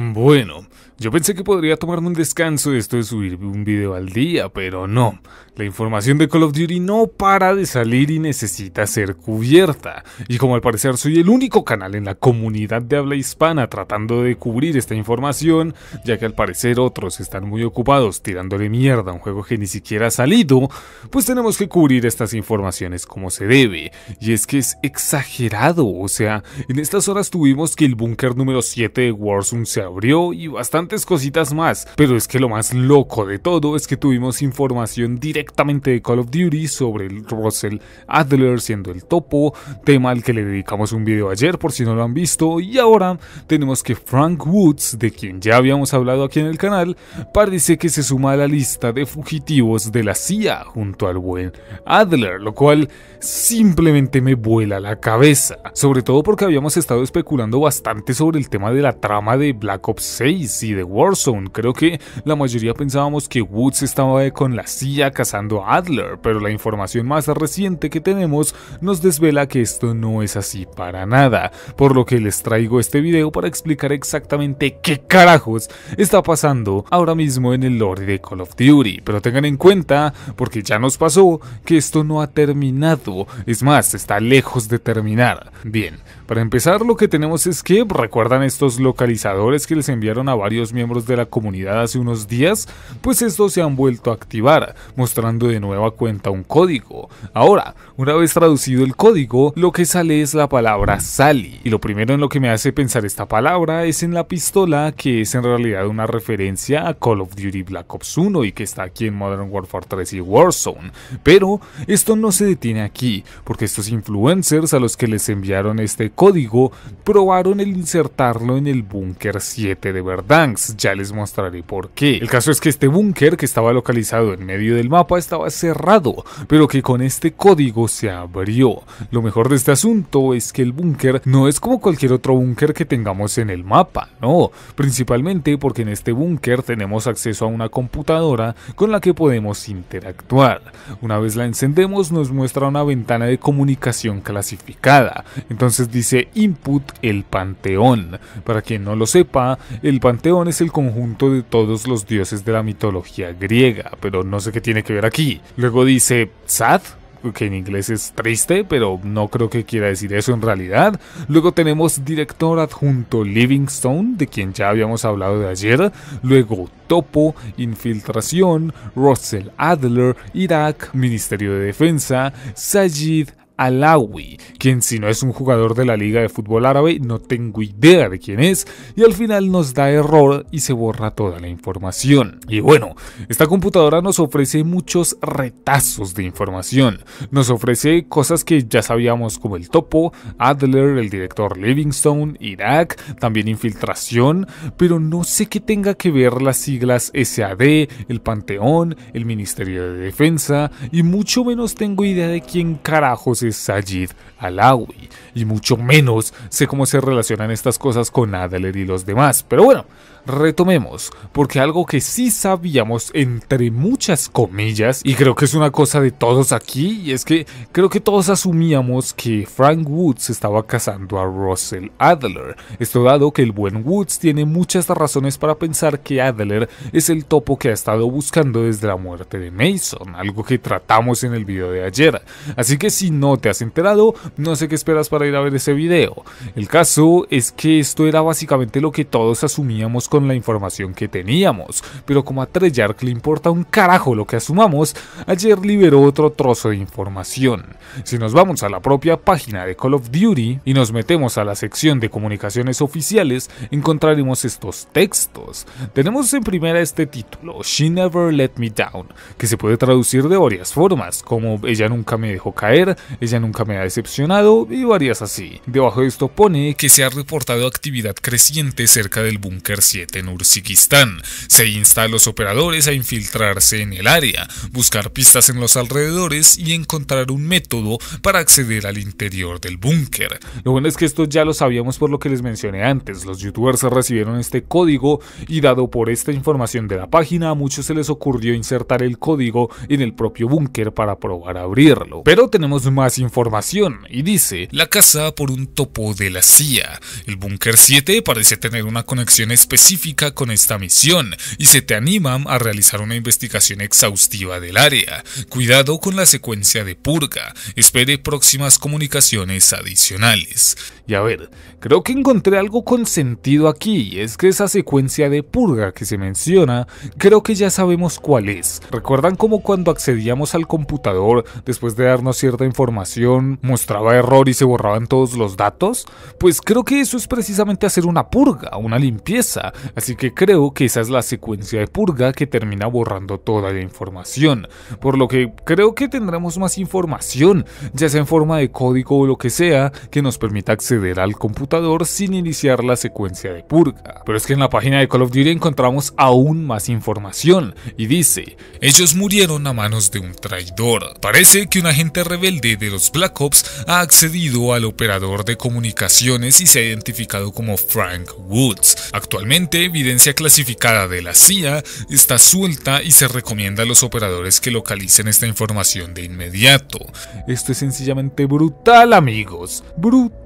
Bueno, yo pensé que podría tomarme un descanso de esto de subir un video al día, pero no. La información de Call of Duty no para de salir y necesita ser cubierta. Y como al parecer soy el único canal en la comunidad de habla hispana tratando de cubrir esta información, ya que al parecer otros están muy ocupados tirándole mierda a un juego que ni siquiera ha salido, pues tenemos que cubrir estas informaciones como se debe. Y es que es exagerado, o sea, en estas horas tuvimos que el búnker número 7 de Warzone se abrió y va bastante cositas más, pero es que lo más loco de todo es que tuvimos información directamente de Call of Duty sobre el Russell Adler siendo el topo, tema al que le dedicamos un video ayer por si no lo han visto, y ahora tenemos que Frank Woods, de quien ya habíamos hablado aquí en el canal, parece que se suma a la lista de fugitivos de la CIA junto al buen Adler, lo cual simplemente me vuela la cabeza, sobre todo porque habíamos estado especulando bastante sobre el tema de la trama de Black Ops 6 de Warzone. Creo que la mayoría pensábamos que Woods estaba con la CIA cazando a Adler, pero la información más reciente que tenemos nos desvela que esto no es así para nada, por lo que les traigo este video para explicar exactamente qué carajos está pasando ahora mismo en el lore de Call of Duty, pero tengan en cuenta, porque ya nos pasó, que esto no ha terminado, es más, está lejos de terminar. Bien, para empezar lo que tenemos es que, ¿recuerdan estos localizadores que les enviaron a varios miembros de la comunidad hace unos días, pues estos se han vuelto a activar, mostrando de nueva cuenta un código. Ahora, una vez traducido el código, lo que sale es la palabra Sally, y lo primero en lo que me hace pensar esta palabra es en la pistola, que es en realidad una referencia a Call of Duty Black Ops 1 y que está aquí en Modern Warfare 3 y Warzone. Pero esto no se detiene aquí, porque estos influencers a los que les enviaron este código probaron el insertarlo en el Bunker 7 de verdad ya les mostraré por qué. El caso es que este búnker que estaba localizado en medio del mapa estaba cerrado, pero que con este código se abrió. Lo mejor de este asunto es que el búnker no es como cualquier otro búnker que tengamos en el mapa, no, principalmente porque en este búnker tenemos acceso a una computadora con la que podemos interactuar. Una vez la encendemos nos muestra una ventana de comunicación clasificada, entonces dice input el panteón. Para quien no lo sepa, el panteón León es el conjunto de todos los dioses de la mitología griega, pero no sé qué tiene que ver aquí. Luego dice, ¿Sad? que en inglés es triste, pero no creo que quiera decir eso en realidad. Luego tenemos director adjunto Livingstone, de quien ya habíamos hablado de ayer. Luego Topo, Infiltración, Russell Adler, Irak, Ministerio de Defensa, Sajid, Alawi, quien si no es un jugador de la Liga de Fútbol Árabe no tengo idea de quién es y al final nos da error y se borra toda la información. Y bueno, esta computadora nos ofrece muchos retazos de información, nos ofrece cosas que ya sabíamos como el topo, Adler, el director Livingstone, Irak, también infiltración, pero no sé qué tenga que ver las siglas SAD, el Panteón, el Ministerio de Defensa y mucho menos tengo idea de quién carajo se Sajid Alawi y mucho menos sé cómo se relacionan estas cosas con Adler y los demás. Pero bueno, Retomemos, porque algo que sí sabíamos entre muchas comillas, y creo que es una cosa de todos aquí, y es que creo que todos asumíamos que Frank Woods estaba casando a Russell Adler. Esto dado que el buen Woods tiene muchas razones para pensar que Adler es el topo que ha estado buscando desde la muerte de Mason, algo que tratamos en el video de ayer. Así que si no te has enterado, no sé qué esperas para ir a ver ese video. El caso es que esto era básicamente lo que todos asumíamos con la información que teníamos, pero como a Treyarch le importa un carajo lo que asumamos, ayer liberó otro trozo de información. Si nos vamos a la propia página de Call of Duty y nos metemos a la sección de comunicaciones oficiales, encontraremos estos textos. Tenemos en primera este título, She Never Let Me Down, que se puede traducir de varias formas, como ella nunca me dejó caer, ella nunca me ha decepcionado y varias así. Debajo de esto pone que se ha reportado actividad creciente cerca del búnker 7 en Ursikistán Se insta a los operadores a infiltrarse en el área, buscar pistas en los alrededores y encontrar un método para acceder al interior del búnker. Lo bueno es que esto ya lo sabíamos por lo que les mencioné antes. Los youtubers recibieron este código y dado por esta información de la página, a muchos se les ocurrió insertar el código en el propio búnker para probar a abrirlo. Pero tenemos más información y dice, la casa por un topo de la CIA. El búnker 7 parece tener una conexión especial específica con esta misión y se te animan a realizar una investigación exhaustiva del área. Cuidado con la secuencia de purga, espere próximas comunicaciones adicionales. Y a ver, Creo que encontré algo con sentido aquí, y es que esa secuencia de purga que se menciona, creo que ya sabemos cuál es. ¿Recuerdan cómo cuando accedíamos al computador, después de darnos cierta información, mostraba error y se borraban todos los datos? Pues creo que eso es precisamente hacer una purga, una limpieza, así que creo que esa es la secuencia de purga que termina borrando toda la información, por lo que creo que tendremos más información, ya sea en forma de código o lo que sea, que nos permita acceder al computador sin iniciar la secuencia de purga. Pero es que en la página de Call of Duty encontramos aún más información y dice, ellos murieron a manos de un traidor. Parece que un agente rebelde de los Black Ops ha accedido al operador de comunicaciones y se ha identificado como Frank Woods. Actualmente evidencia clasificada de la CIA está suelta y se recomienda a los operadores que localicen esta información de inmediato. Esto es sencillamente brutal amigos, brutal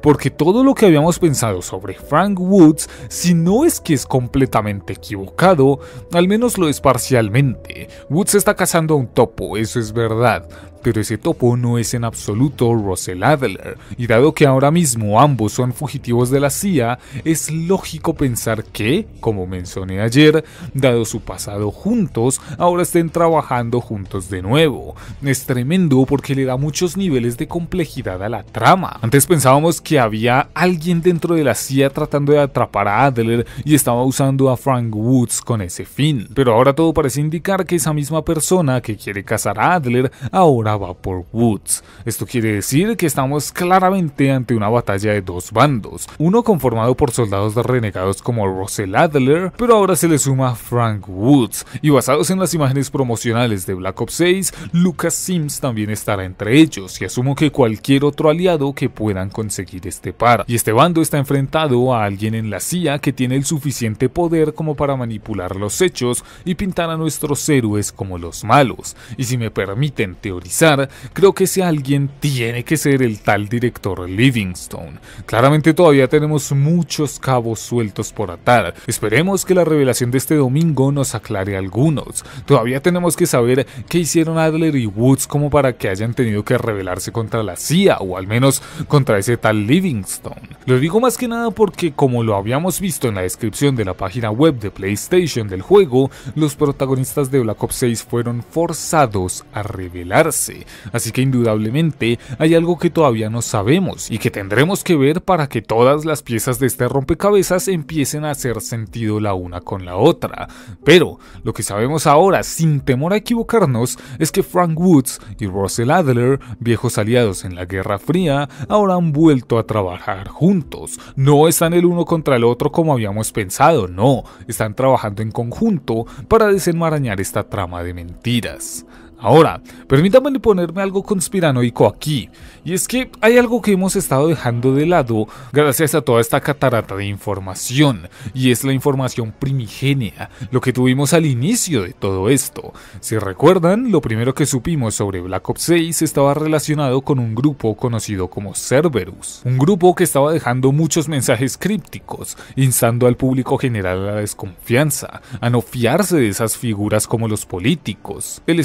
porque todo lo que habíamos pensado sobre Frank Woods, si no es que es completamente equivocado, al menos lo es parcialmente. Woods está cazando a un topo, eso es verdad, pero ese topo no es en absoluto Russell Adler, y dado que ahora mismo ambos son fugitivos de la CIA, es lógico pensar que, como mencioné ayer, dado su pasado juntos, ahora estén trabajando juntos de nuevo. Es tremendo porque le da muchos niveles de complejidad a la trama. Antes pensábamos que había alguien dentro de la CIA tratando de atrapar a Adler y estaba usando a Frank Woods con ese fin, pero ahora todo parece indicar que esa misma persona que quiere cazar a Adler ahora va por Woods. Esto quiere decir que estamos claramente ante una batalla de dos bandos, uno conformado por soldados renegados como Russell Adler, pero ahora se le suma Frank Woods, y basados en las imágenes promocionales de Black Ops 6, Lucas Sims también estará entre ellos, y asumo que cualquier otro aliado que puedan conseguir este par. Y este bando está enfrentado a alguien en la CIA que tiene el suficiente poder como para manipular los hechos y pintar a nuestros héroes como los malos, y si me permiten teorizar, creo que ese alguien tiene que ser el tal director Livingstone. Claramente todavía tenemos muchos cabos sueltos por atar. Esperemos que la revelación de este domingo nos aclare algunos. Todavía tenemos que saber qué hicieron Adler y Woods como para que hayan tenido que rebelarse contra la CIA o al menos contra ese tal Livingstone. Lo digo más que nada porque como lo habíamos visto en la descripción de la página web de PlayStation del juego, los protagonistas de Black Ops 6 fueron forzados a rebelarse así que indudablemente hay algo que todavía no sabemos y que tendremos que ver para que todas las piezas de este rompecabezas empiecen a hacer sentido la una con la otra. Pero lo que sabemos ahora, sin temor a equivocarnos, es que Frank Woods y Russell Adler, viejos aliados en la Guerra Fría, ahora han vuelto a trabajar juntos. No están el uno contra el otro como habíamos pensado, no, están trabajando en conjunto para desenmarañar esta trama de mentiras. Ahora, permítanme ponerme algo conspiranoico aquí, y es que hay algo que hemos estado dejando de lado gracias a toda esta catarata de información, y es la información primigenia, lo que tuvimos al inicio de todo esto. Si recuerdan, lo primero que supimos sobre Black Ops 6 estaba relacionado con un grupo conocido como Cerberus, un grupo que estaba dejando muchos mensajes crípticos, instando al público general a la desconfianza, a no fiarse de esas figuras como los políticos, el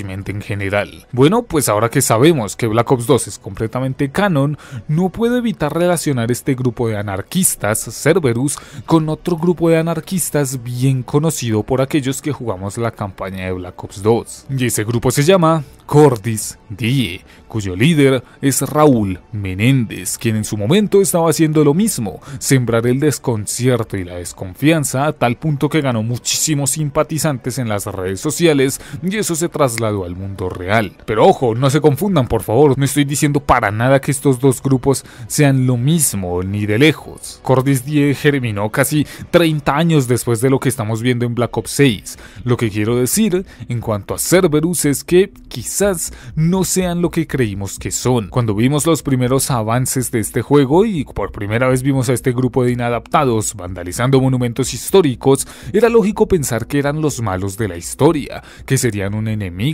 en general. Bueno, pues ahora que sabemos que Black Ops 2 es completamente canon, no puedo evitar relacionar este grupo de anarquistas, Cerberus, con otro grupo de anarquistas bien conocido por aquellos que jugamos la campaña de Black Ops 2. Y ese grupo se llama Cordis Die, cuyo líder es Raúl Menéndez, quien en su momento estaba haciendo lo mismo, sembrar el desconcierto y la desconfianza a tal punto que ganó muchísimos simpatizantes en las redes sociales y eso se trasladó al mundo real. Pero ojo, no se confundan por favor, no estoy diciendo para nada que estos dos grupos sean lo mismo, ni de lejos. Cordis 10 germinó casi 30 años después de lo que estamos viendo en Black Ops 6. Lo que quiero decir en cuanto a Cerberus es que quizás no sean lo que creímos que son. Cuando vimos los primeros avances de este juego y por primera vez vimos a este grupo de inadaptados vandalizando monumentos históricos, era lógico pensar que eran los malos de la historia, que serían un enemigo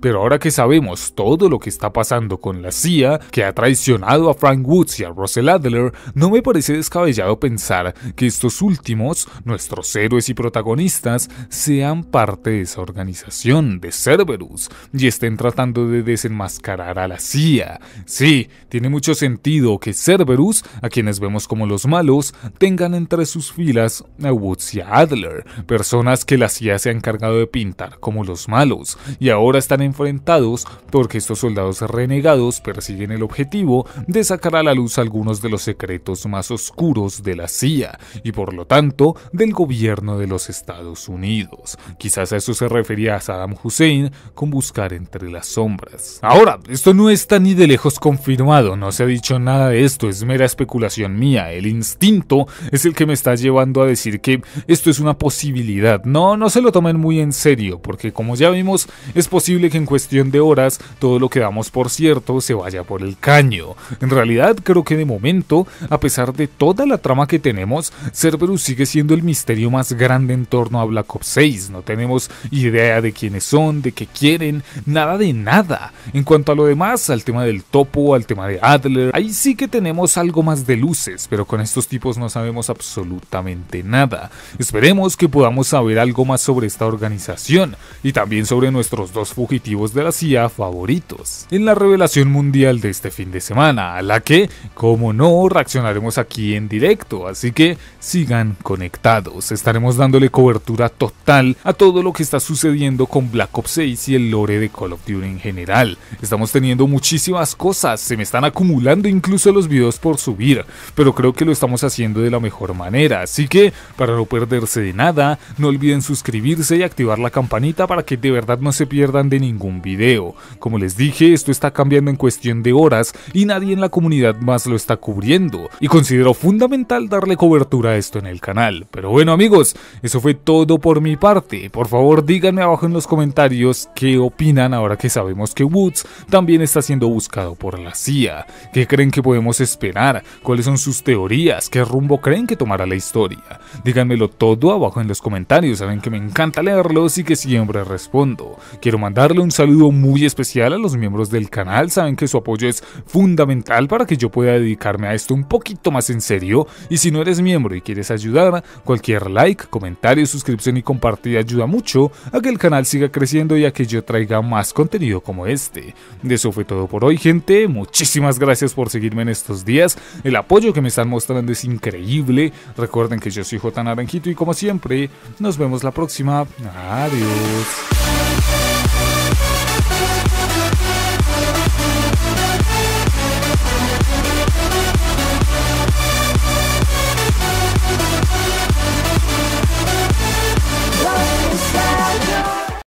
pero ahora que sabemos todo lo que está pasando con la CIA, que ha traicionado a Frank Woods y a Russell Adler, no me parece descabellado pensar que estos últimos, nuestros héroes y protagonistas, sean parte de esa organización de Cerberus y estén tratando de desenmascarar a la CIA. Sí, tiene mucho sentido que Cerberus, a quienes vemos como los malos, tengan entre sus filas a Woods y a Adler, personas que la CIA se ha encargado de pintar como los malos y a ahora están enfrentados porque estos soldados renegados persiguen el objetivo de sacar a la luz algunos de los secretos más oscuros de la CIA y por lo tanto del gobierno de los Estados Unidos. Quizás a eso se refería a Saddam Hussein con buscar entre las sombras. Ahora, esto no está ni de lejos confirmado, no se ha dicho nada de esto, es mera especulación mía, el instinto es el que me está llevando a decir que esto es una posibilidad. No, no se lo tomen muy en serio, porque como ya vimos, es posible que en cuestión de horas todo lo que damos por cierto se vaya por el caño. En realidad creo que de momento, a pesar de toda la trama que tenemos, Cerberus sigue siendo el misterio más grande en torno a Black Ops 6. No tenemos idea de quiénes son, de qué quieren, nada de nada. En cuanto a lo demás, al tema del topo, al tema de Adler, ahí sí que tenemos algo más de luces, pero con estos tipos no sabemos absolutamente nada. Esperemos que podamos saber algo más sobre esta organización y también sobre nuestros dos fugitivos de la CIA favoritos en la revelación mundial de este fin de semana, a la que, como no, reaccionaremos aquí en directo, así que sigan conectados, estaremos dándole cobertura total a todo lo que está sucediendo con Black Ops 6 y el lore de Call of Duty en general. Estamos teniendo muchísimas cosas, se me están acumulando incluso los videos por subir, pero creo que lo estamos haciendo de la mejor manera, así que para no perderse de nada, no olviden suscribirse y activar la campanita para que de verdad no se pierdan de ningún video. Como les dije, esto está cambiando en cuestión de horas y nadie en la comunidad más lo está cubriendo, y considero fundamental darle cobertura a esto en el canal. Pero bueno amigos, eso fue todo por mi parte. Por favor díganme abajo en los comentarios qué opinan ahora que sabemos que Woods también está siendo buscado por la CIA. ¿Qué creen que podemos esperar? ¿Cuáles son sus teorías? ¿Qué rumbo creen que tomará la historia? Díganmelo todo abajo en los comentarios, saben que me encanta leerlos y que siempre respondo. Quiero mandarle un saludo muy especial a los miembros del canal, saben que su apoyo es fundamental para que yo pueda dedicarme a esto un poquito más en serio y si no eres miembro y quieres ayudar, cualquier like, comentario, suscripción y compartir ayuda mucho a que el canal siga creciendo y a que yo traiga más contenido como este. De eso fue todo por hoy gente, muchísimas gracias por seguirme en estos días, el apoyo que me están mostrando es increíble, recuerden que yo soy J Naranjito y como siempre, nos vemos la próxima, adiós.